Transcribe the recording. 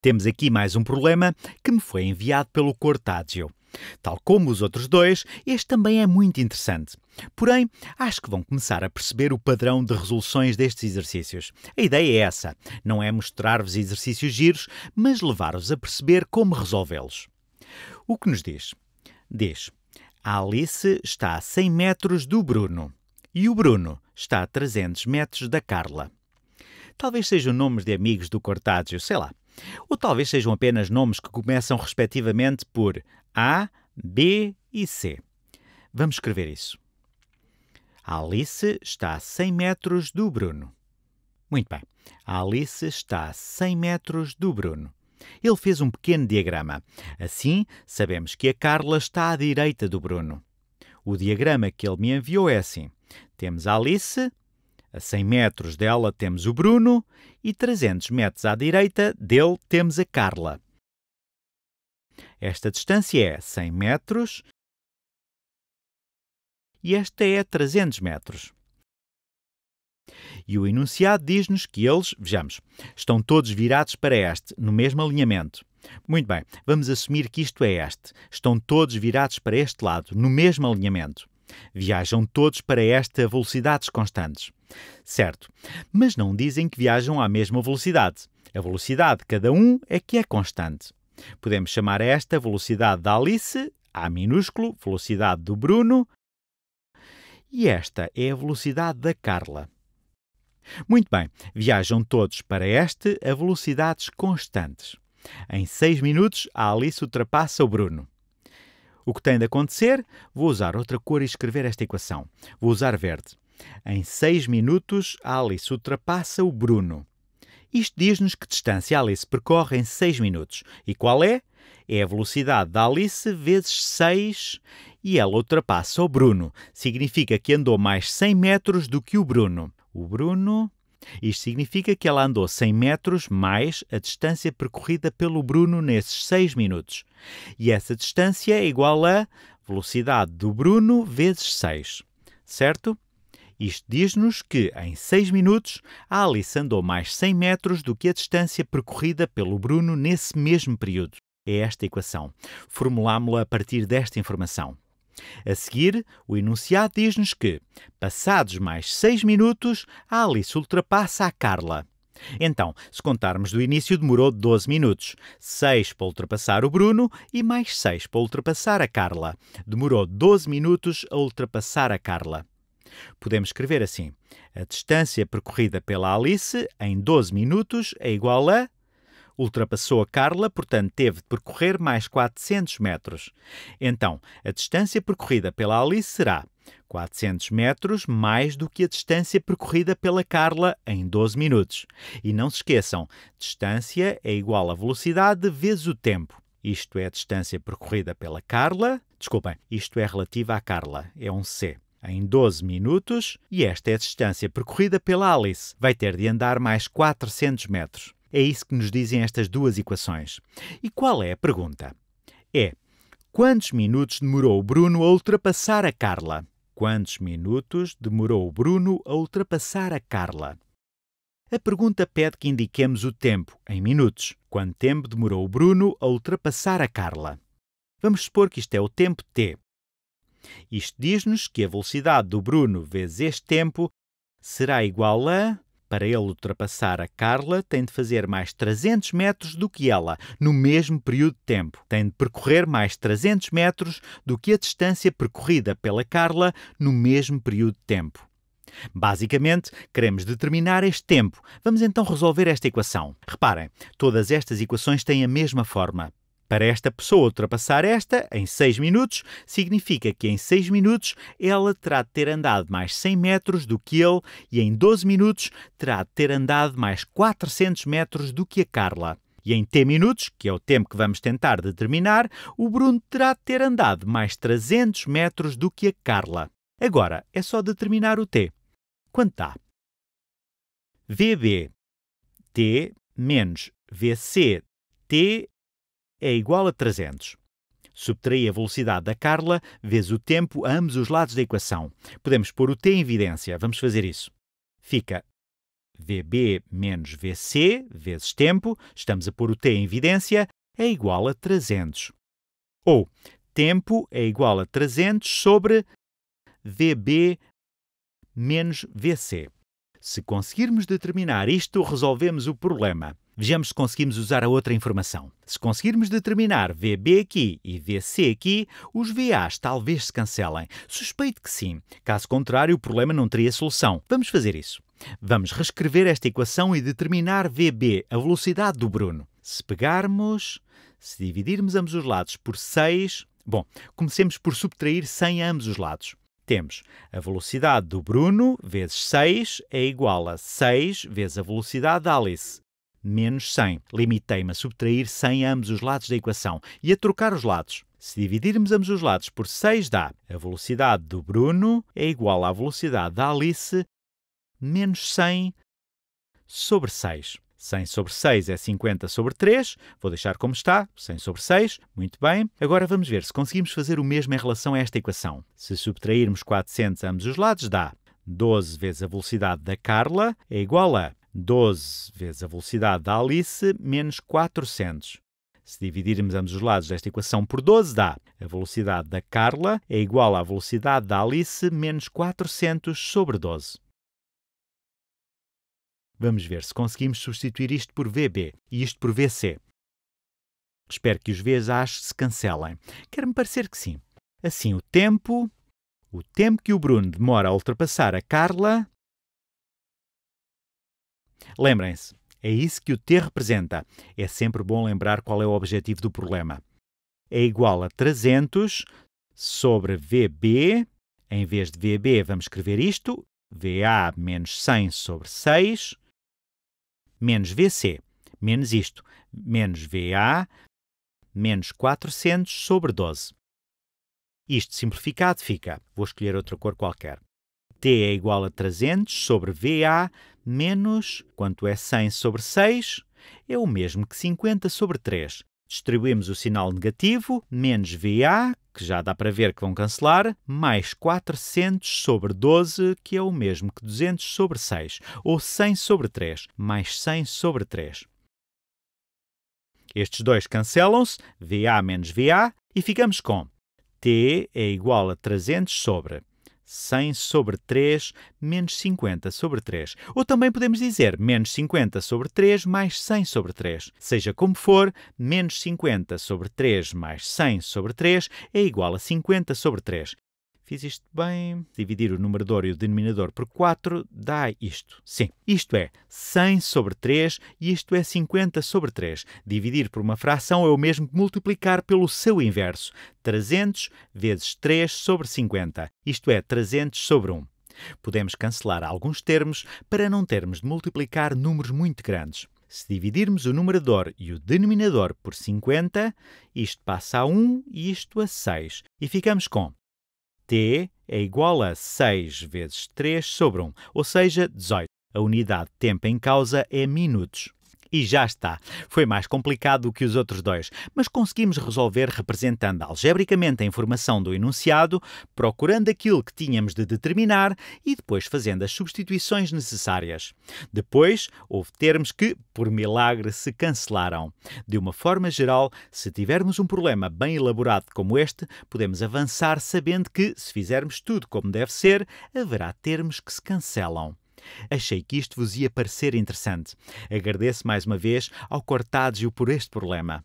Temos aqui mais um problema que me foi enviado pelo Cortágio. Tal como os outros dois, este também é muito interessante. Porém, acho que vão começar a perceber o padrão de resoluções destes exercícios. A ideia é essa: não é mostrar-vos exercícios giros, mas levar-vos a perceber como resolvê-los. O que nos diz? Diz: a Alice está a 100 metros do Bruno e o Bruno está a 300 metros da Carla. Talvez sejam nomes de amigos do Cortágio, sei lá. Ou talvez sejam apenas nomes que começam respectivamente por A, B e C. Vamos escrever isso. A Alice está a 100 metros do Bruno. Muito bem. A Alice está a 100 metros do Bruno. Ele fez um pequeno diagrama. Assim, sabemos que a Carla está à direita do Bruno. O diagrama que ele me enviou é assim: temos a Alice a 100 metros dela temos o Bruno e 300 metros à direita dele temos a Carla. Esta distância é 100 metros e esta é 300 metros. E o enunciado diz-nos que eles, vejamos, estão todos virados para este, no mesmo alinhamento. Muito bem, vamos assumir que isto é este. Estão todos virados para este lado, no mesmo alinhamento. Viajam todos para esta a velocidades constantes. Certo, mas não dizem que viajam à mesma velocidade. A velocidade de cada um é que é constante. Podemos chamar esta velocidade da Alice, A minúsculo, velocidade do Bruno, e esta é a velocidade da Carla. Muito bem, viajam todos para este a velocidades constantes. Em 6 minutos, a Alice ultrapassa o Bruno. O que tem de acontecer? Vou usar outra cor e escrever esta equação. Vou usar verde. Em seis minutos, Alice ultrapassa o Bruno. Isto diz-nos que distância Alice percorre em 6 minutos. E qual é? É a velocidade da Alice vezes 6 e ela ultrapassa o Bruno. Significa que andou mais 100 metros do que o Bruno. O Bruno. Isto significa que ela andou 100 metros mais a distância percorrida pelo Bruno nesses 6 minutos. E essa distância é igual a velocidade do Bruno vezes 6. Certo? Isto diz-nos que, em 6 minutos, a Alice andou mais 100 metros do que a distância percorrida pelo Bruno nesse mesmo período. É esta equação. Formulámo-la a partir desta informação. A seguir, o enunciado diz-nos que, passados mais 6 minutos, a Alice ultrapassa a Carla. Então, se contarmos do início, demorou 12 minutos. 6 para ultrapassar o Bruno e mais 6 para ultrapassar a Carla. Demorou 12 minutos a ultrapassar a Carla. Podemos escrever assim: a distância percorrida pela Alice em 12 minutos é igual a. Ultrapassou a Carla, portanto teve de percorrer mais 400 metros. Então, a distância percorrida pela Alice será 400 metros mais do que a distância percorrida pela Carla em 12 minutos. E não se esqueçam, distância é igual a velocidade vezes o tempo. Isto é a distância percorrida pela Carla. Desculpem, isto é relativa à Carla, é um C em 12 minutos e esta é a distância percorrida pela Alice. Vai ter de andar mais 400 metros. É isso que nos dizem estas duas equações. E qual é a pergunta? É quantos minutos demorou o Bruno a ultrapassar a Carla? Quantos minutos demorou o Bruno a ultrapassar a Carla? A pergunta pede que indiquemos o tempo, em minutos. Quanto tempo demorou o Bruno a ultrapassar a Carla? Vamos supor que isto é o tempo t. Isto diz-nos que a velocidade do Bruno vezes este tempo será igual a. Para ele ultrapassar a Carla, tem de fazer mais 300 metros do que ela, no mesmo período de tempo. Tem de percorrer mais 300 metros do que a distância percorrida pela Carla no mesmo período de tempo. Basicamente, queremos determinar este tempo. Vamos então resolver esta equação. Reparem, todas estas equações têm a mesma forma. Para esta pessoa ultrapassar esta em 6 minutos, significa que em 6 minutos ela terá de ter andado mais 100 metros do que ele e em 12 minutos terá de ter andado mais 400 metros do que a Carla. E em T minutos, que é o tempo que vamos tentar determinar, o Bruno terá de ter andado mais 300 metros do que a Carla. Agora é só determinar o T. Quanto dá? VB T menos VC T é igual a 300. Subtrai a velocidade da Carla vezes o tempo a ambos os lados da equação. Podemos pôr o t em evidência. Vamos fazer isso. Fica VB menos VC vezes tempo, estamos a pôr o t em evidência, é igual a 300. Ou tempo é igual a 300 sobre VB menos VC. Se conseguirmos determinar isto, resolvemos o problema. Vejamos se conseguimos usar a outra informação. Se conseguirmos determinar VB aqui e VC aqui, os VAs talvez se cancelem. Suspeito que sim. Caso contrário, o problema não teria solução. Vamos fazer isso. Vamos reescrever esta equação e determinar VB, a velocidade do Bruno. Se pegarmos, se dividirmos ambos os lados por 6, bom, comecemos por subtrair 100 a ambos os lados temos a velocidade do Bruno vezes 6 é igual a 6 vezes a velocidade da Alice menos 100. Limitei-me a subtrair 100 ambos os lados da equação e a trocar os lados. Se dividirmos ambos os lados por 6 dá. A velocidade do Bruno é igual à velocidade da Alice menos 100 sobre 6. 100 sobre 6 é 50 sobre 3. Vou deixar como está, 100 sobre 6. Muito bem. Agora vamos ver se conseguimos fazer o mesmo em relação a esta equação. Se subtrairmos 400 ambos os lados dá. 12 vezes a velocidade da Carla é igual a 12 vezes a velocidade da Alice menos 400. Se dividirmos ambos os lados desta equação por 12, dá. A velocidade da Carla é igual à velocidade da Alice menos 400 sobre 12. Vamos ver se conseguimos substituir isto por VB e isto por VC. Espero que os Vs acho se cancelem. Quer-me parecer que sim. Assim, o tempo. O tempo que o Bruno demora a ultrapassar a Carla Lembrem-se, é isso que o T representa. É sempre bom lembrar qual é o objetivo do problema. É igual a 300 sobre VB. Em vez de VB, vamos escrever isto. VA menos 100 sobre 6, menos VC, menos isto, menos VA, menos 400 sobre 12. Isto simplificado fica, vou escolher outra cor qualquer. T é igual a 300 sobre VA menos quanto é 100 sobre 6 é o mesmo que 50 sobre 3. Distribuímos o sinal negativo, menos VA, que já dá para ver que vão cancelar, mais 400 sobre 12, que é o mesmo que 200 sobre 6, ou 100 sobre 3, mais 100 sobre 3. Estes dois cancelam-se, VA menos VA, e ficamos com T é igual a 300 sobre 100 sobre 3 menos 50 sobre 3. Ou também podemos dizer menos 50 sobre 3 mais 100 sobre 3. Seja como for, menos 50 sobre 3 mais 100 sobre 3 é igual a 50 sobre 3. Fiz isto bem. Dividir o numerador e o denominador por 4 dá isto. Sim, isto é 100 sobre 3 e isto é 50 sobre 3. Dividir por uma fração é o mesmo que multiplicar pelo seu inverso. 300 vezes 3 sobre 50. Isto é 300 sobre 1. Podemos cancelar alguns termos para não termos de multiplicar números muito grandes. Se dividirmos o numerador e o denominador por 50, isto passa a 1 e isto a 6. E ficamos com t é igual a 6 vezes 3 sobre 1, ou seja, 18. A unidade de tempo em causa é minutos. E já está. Foi mais complicado do que os outros dois, mas conseguimos resolver representando algebricamente a informação do enunciado, procurando aquilo que tínhamos de determinar e depois fazendo as substituições necessárias. Depois, houve termos que, por milagre, se cancelaram. De uma forma geral, se tivermos um problema bem elaborado como este, podemos avançar sabendo que, se fizermos tudo como deve ser, haverá termos que se cancelam. Achei que isto vos ia parecer interessante. Agradeço mais uma vez ao Cortádio por este problema.